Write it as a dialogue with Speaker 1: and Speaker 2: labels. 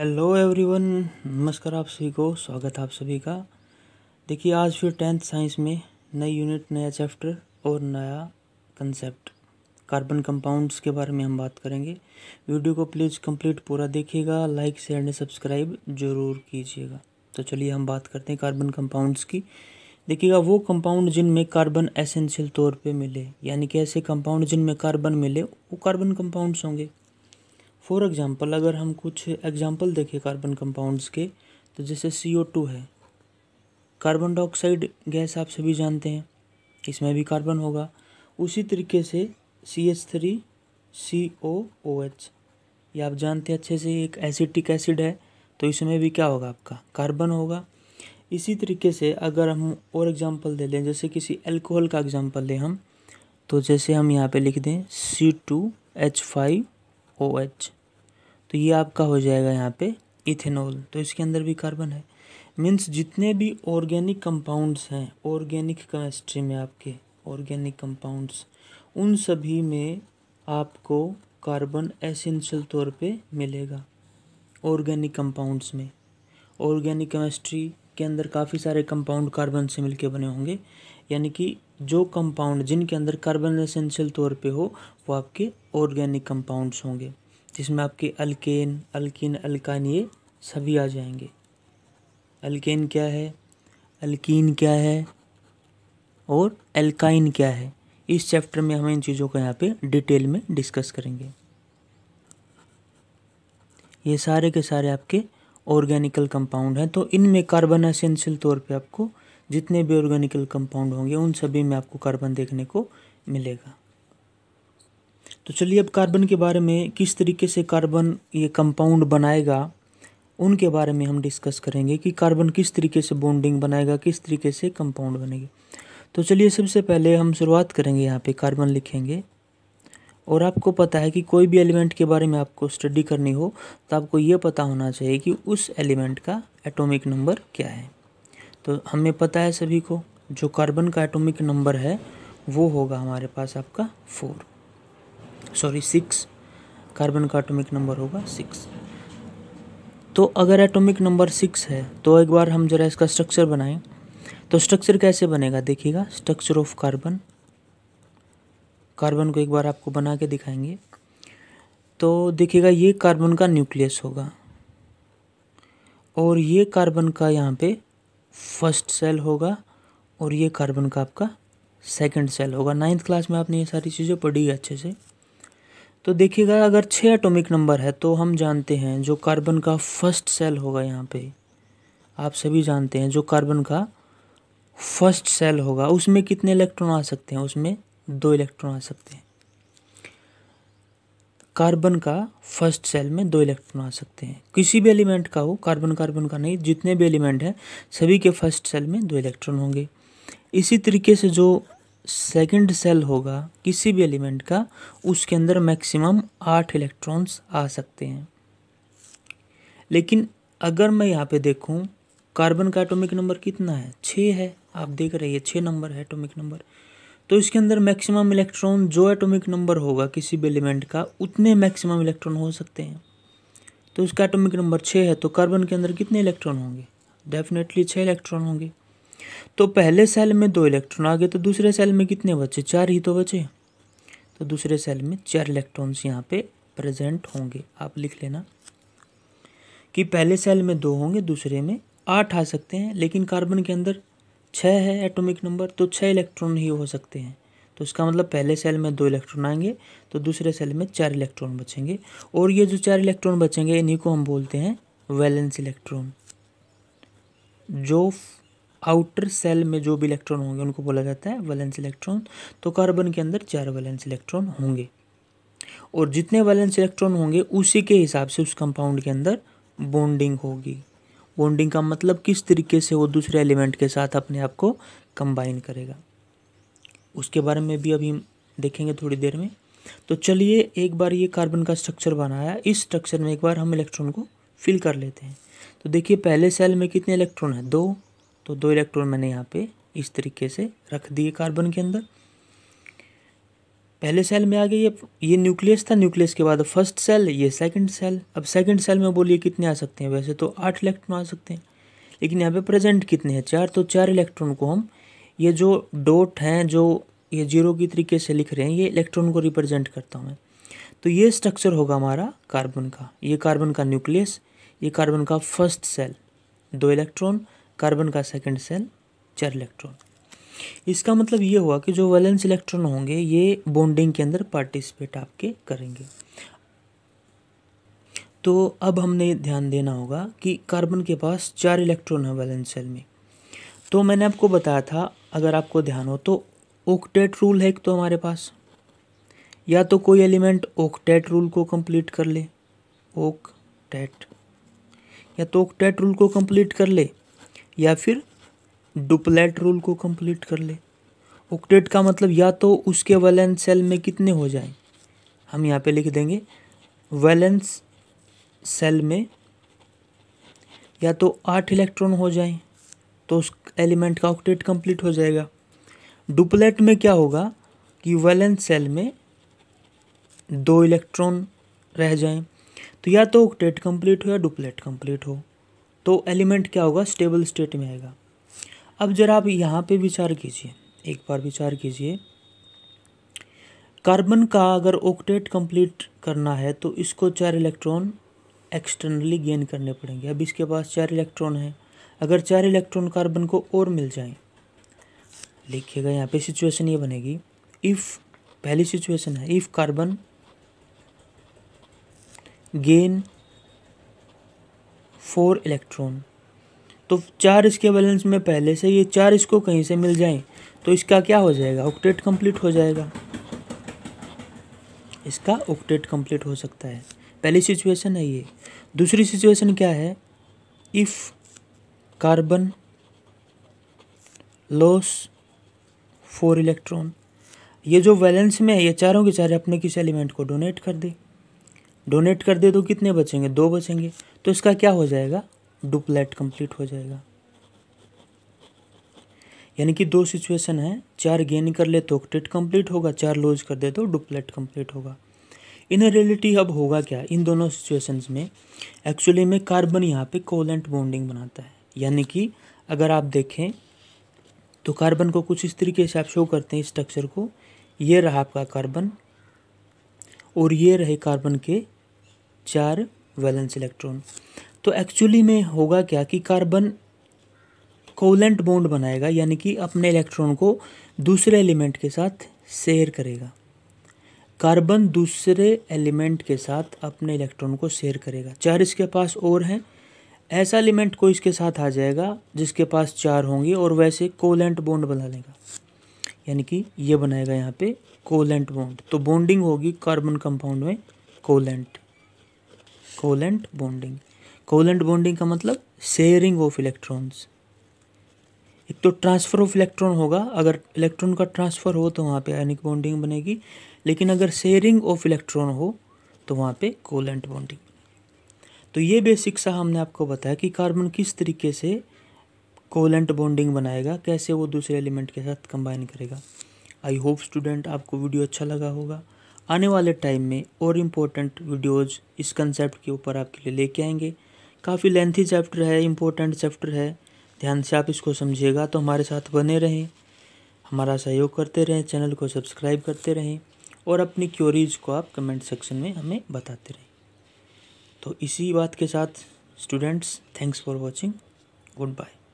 Speaker 1: hello everyone नमस्कार आप सभी को स्वागत है आप सभी का देखिए आज फिर टेंथ साइंस में नई यूनिट नया चैप्टर और नया कंसेप्ट कार्बन कंपाउंड्स के बारे में हम बात करेंगे वीडियो को प्लीज़ कंप्लीट पूरा देखिएगा लाइक शेयर एंड सब्सक्राइब जरूर कीजिएगा तो चलिए हम बात करते हैं कार्बन कंपाउंड्स की देखिएगा वो कंपाउंड जिनमें कार्बन एसेंशियल तौर पे मिले यानी कि ऐसे कंपाउंड जिनमें कार्बन मिले वो कार्बन कंपाउंड्स होंगे फॉर एग्ज़ाम्पल अगर हम कुछ एग्ज़ाम्पल देखें कार्बन कंपाउंड्स के तो जैसे सी ओ टू है कार्बन डाइऑक्साइड गैस आप सभी जानते हैं इसमें भी कार्बन होगा उसी तरीके से C H three C O O H ये आप जानते हैं अच्छे से एक एसिटिक एसिड है तो इसमें भी क्या होगा आपका कार्बन होगा इसी तरीके से अगर हम और एग्ज़ाम्पल दे लें जैसे किसी एल्कोहल का एग्ज़ाम्पल लें हम तो जैसे हम यहाँ पे लिख दें C two H five O H तो ये आपका हो जाएगा यहाँ पे इथेनॉल तो इसके अंदर भी कार्बन है मीन्स जितने भी ऑर्गेनिक कंपाउंड्स हैं ऑर्गेनिक केमिस्ट्री में आपके ऑर्गेनिक कंपाउंड्स उन सभी में आपको कार्बन एसेंशियल तौर पे मिलेगा ऑर्गेनिक कंपाउंड्स में ऑर्गेनिक केमिस्ट्री के अंदर काफ़ी सारे कंपाउंड कार्बन से मिलके बने होंगे यानी कि जो कंपाउंड जिनके अंदर कार्बन एसेंशियल तौर पे हो वो आपके ऑर्गेनिक कंपाउंड्स होंगे जिसमें आपके अल्केन अल्किन अल्कान ये सभी आ जाएंगे अल्केन क्या है अल्कीन क्या है और अल्काइन क्या है इस चैप्टर में हम इन चीज़ों को यहाँ पे डिटेल में डिस्कस करेंगे ये सारे के सारे आपके ऑर्गेनिकल कंपाउंड हैं तो इनमें कार्बन असेंशियल तौर पे आपको जितने भी ऑर्गेनिकल कंपाउंड होंगे उन सभी में आपको कार्बन देखने को मिलेगा तो चलिए अब कार्बन के बारे में किस तरीके से कार्बन ये कंपाउंड बनाएगा उनके बारे में हम डिस्कस करेंगे कि कार्बन किस तरीके से बॉन्डिंग बनाएगा किस तरीके से कंपाउंड बनेगी तो चलिए सबसे पहले हम शुरुआत करेंगे यहाँ पे कार्बन लिखेंगे और आपको पता है कि कोई भी एलिमेंट के बारे में आपको स्टडी करनी हो तो आपको ये पता होना चाहिए कि उस एलिमेंट का एटोमिक नंबर क्या है तो हमें पता है सभी को जो कार्बन का एटोमिक नंबर है वो होगा हमारे पास आपका फोर सॉरी सिक्स कार्बन का एटॉमिक नंबर होगा सिक्स तो अगर एटॉमिक नंबर सिक्स है तो एक बार हम जरा इसका स्ट्रक्चर बनाएं तो स्ट्रक्चर कैसे बनेगा देखिएगा स्ट्रक्चर ऑफ कार्बन कार्बन को एक बार आपको बना के दिखाएंगे तो देखिएगा ये कार्बन का न्यूक्लियस होगा और ये कार्बन का यहाँ पे फर्स्ट सेल होगा और ये कार्बन का आपका सेकंड सेल होगा नाइन्थ क्लास में आपने ये सारी चीज़ें पढ़ी है अच्छे से तो देखिएगा अगर छः एटॉमिक नंबर है तो हम जानते हैं जो कार्बन का फर्स्ट सेल होगा यहाँ पे आप सभी जानते हैं जो कार्बन का फर्स्ट सेल होगा उसमें कितने इलेक्ट्रॉन आ सकते हैं उसमें दो इलेक्ट्रॉन आ सकते हैं कार्बन का फर्स्ट सेल में दो इलेक्ट्रॉन आ सकते हैं किसी भी एलिमेंट का हो कार्बन कार्बन का नहीं जितने भी एलिमेंट हैं सभी के फर्स्ट सेल में दो इलेक्ट्रॉन होंगे इसी तरीके से जो सेकंड सेल होगा किसी भी एलिमेंट का उसके अंदर मैक्सिमम आठ इलेक्ट्रॉन्स आ सकते हैं लेकिन अगर मैं यहाँ पे देखूँ कार्बन का एटॉमिक नंबर कितना है छः है आप देख रहे हैं छः नंबर है एटॉमिक नंबर तो इसके अंदर मैक्सिमम इलेक्ट्रॉन जो एटॉमिक नंबर होगा किसी भी एलिमेंट का उतने मैक्सिमम इलेक्ट्रॉन हो सकते हैं तो इसका एटॉमिक नंबर छः है तो कार्बन के अंदर कितने इलेक्ट्रॉन होंगे डेफिनेटली छः इलेक्ट्रॉन होंगे तो पहले सेल में दो इलेक्ट्रॉन आ गए तो दूसरे सेल में कितने बचे चार ही तो बचे तो दूसरे सेल में चार इलेक्ट्रॉन्स यहाँ पे प्रेजेंट होंगे आप लिख लेना कि पहले सेल में दो होंगे दूसरे में आठ आ सकते हैं लेकिन कार्बन के अंदर छः है एटॉमिक नंबर तो छः इलेक्ट्रॉन ही हो सकते हैं तो इसका मतलब पहले सेल में दो इलेक्ट्रॉन आएंगे तो दूसरे सेल में चार इलेक्ट्रॉन बचेंगे और ये जो चार इलेक्ट्रॉन बचेंगे इन्हीं को हम बोलते हैं वैलेंस इलेक्ट्रॉन जो आउटर सेल में जो भी इलेक्ट्रॉन होंगे उनको बोला जाता है वैलेंस इलेक्ट्रॉन तो कार्बन के अंदर चार वैलेंस इलेक्ट्रॉन होंगे और जितने वैलेंस इलेक्ट्रॉन होंगे उसी के हिसाब से उस कंपाउंड के अंदर बॉन्डिंग होगी बॉन्डिंग का मतलब किस तरीके से वो दूसरे एलिमेंट के साथ अपने आप को कंबाइन करेगा उसके बारे में भी अभी देखेंगे थोड़ी देर में तो चलिए एक बार ये कार्बन का स्ट्रक्चर बनाया इस स्ट्रक्चर में एक बार हम इलेक्ट्रॉन को फिल कर लेते हैं तो देखिए पहले सेल में कितने इलेक्ट्रॉन हैं दो तो दो इलेक्ट्रॉन मैंने यहाँ पे इस तरीके से रख दिए कार्बन के अंदर पहले सेल में आ गए ये ये न्यूक्लियस था न्यूक्लियस के बाद फर्स्ट सेल ये सेकंड सेल अब सेकंड सेल में बोलिए कितने आ सकते हैं वैसे तो आठ इलेक्ट्रॉन आ सकते हैं लेकिन यहाँ पे प्रेजेंट कितने हैं चार तो चार इलेक्ट्रॉन को हम ये जो डोट हैं जो ये जीरो की तरीके से लिख रहे हैं ये इलेक्ट्रॉन को रिप्रेजेंट करता हूँ मैं तो ये स्ट्रक्चर होगा हमारा कार्बन का ये कार्बन का न्यूक्लियस ये कार्बन का फर्स्ट सेल दो इलेक्ट्रॉन कार्बन का सेकंड सेल चार इलेक्ट्रॉन इसका मतलब ये हुआ कि जो वैलेंस इलेक्ट्रॉन होंगे ये बॉन्डिंग के अंदर पार्टिसिपेट आपके करेंगे तो अब हमने ध्यान देना होगा कि कार्बन के पास चार इलेक्ट्रॉन है वैलेंस सेल में तो मैंने आपको बताया था अगर आपको ध्यान हो तो ओकटेट रूल है एक तो हमारे पास या तो कोई एलिमेंट ओकटेट रूल को कंप्लीट कर ले ओक टेट या तो ओक्टेट रूल को कंप्लीट कर ले या फिर डुप्लेट रूल को कंप्लीट कर ले ऑक्टेट का मतलब या तो उसके वैलेंस सेल में कितने हो जाएं हम यहाँ पे लिख देंगे वैलेंस सेल में या तो आठ इलेक्ट्रॉन हो जाएं तो उस एलिमेंट का ऑक्टेट कंप्लीट हो जाएगा डुप्लेट में क्या होगा कि वैलेंस सेल में दो इलेक्ट्रॉन रह जाएं तो या तो ऑक्टेट कंप्लीट हो या डुप्लेट कंप्लीट हो तो एलिमेंट क्या होगा स्टेबल स्टेट में आएगा अब जरा आप यहाँ पे विचार कीजिए एक बार विचार कीजिए कार्बन का अगर ओक्टेट कंप्लीट करना है तो इसको चार इलेक्ट्रॉन एक्सटर्नली गेन करने पड़ेंगे अब इसके पास चार इलेक्ट्रॉन है अगर चार इलेक्ट्रॉन कार्बन को और मिल जाए लिखिएगा यहाँ पे सिचुएशन ये बनेगी इफ़ पहली सिचुएशन है if carbon gain four electron तो चार इसके बैलेंस में पहले से ये चार इसको कहीं से मिल जाएं तो इसका क्या हो जाएगा ऑक्टेट कंप्लीट हो जाएगा इसका ऑक्टेट कंप्लीट हो सकता है पहली सिचुएशन है ये दूसरी सिचुएशन क्या है if carbon loss four electron ये जो वैलेंस में है ये चारों के चारे अपने किसी एलिमेंट को डोनेट कर दे डोनेट कर दे तो कितने बचेंगे दो बचेंगे तो इसका क्या हो जाएगा डुप्लेट कंप्लीट हो जाएगा यानी कि दो सिचुएशन है चार गेन कर ले तो ऑक्टेट कंप्लीट होगा चार लोज कर दे तो डुप्लेट कंप्लीट होगा इन रियलिटी अब होगा क्या इन दोनों सिचुएशंस में एक्चुअली में कार्बन यहाँ पे कोलेंट बॉन्डिंग बनाता है यानी कि अगर आप देखें तो कार्बन को कुछ इस तरीके से आप शो करते हैं स्ट्रक्चर को ये रहा आपका कार्बन और ये रहे कार्बन के चार वैलेंस इलेक्ट्रॉन तो एक्चुअली में होगा क्या कि कार्बन कोवलेंट बॉन्ड बनाएगा यानी कि अपने इलेक्ट्रॉन को दूसरे एलिमेंट के साथ शेयर करेगा कार्बन दूसरे एलिमेंट के साथ अपने इलेक्ट्रॉन को शेयर करेगा चार इसके पास और हैं ऐसा एलिमेंट कोई इसके साथ आ जाएगा जिसके पास चार होंगे और वैसे कोलेंट बॉन्ड बना लेगा यानी कि ये बनाएगा यहाँ पे कोलेंट बॉन्ड तो बॉन्डिंग होगी कार्बन कंपाउंड में कोलेंट कोलेंट बॉन्डिंग कोलेंट बॉन्डिंग का मतलब शेयरिंग ऑफ इलेक्ट्रॉन्स एक तो ट्रांसफ़र ऑफ इलेक्ट्रॉन होगा अगर इलेक्ट्रॉन का ट्रांसफ़र हो तो वहाँ पे आयनिक बॉन्डिंग बनेगी लेकिन अगर शेयरिंग ऑफ इलेक्ट्रॉन हो तो वहाँ पे कोलेंट बॉन्डिंग तो ये बेसिक सा हमने आपको बताया कि कार्बन किस तरीके से कोलेंट बॉन्डिंग बनाएगा कैसे वो दूसरे एलिमेंट के साथ कंबाइन करेगा आई होप स्टूडेंट आपको वीडियो अच्छा लगा होगा आने वाले टाइम में और इम्पोर्टेंट वीडियोज़ इस कंसेप्ट के ऊपर आपके लिए लेके आएंगे काफ़ी लेंथी चैप्टर है इम्पोर्टेंट चैप्टर है ध्यान से आप इसको समझिएगा तो हमारे साथ बने रहें हमारा सहयोग करते रहें चैनल को सब्सक्राइब करते रहें और अपनी क्योरीज़ को आप कमेंट सेक्शन में हमें बताते रहें तो इसी बात के साथ students thanks for watching good bye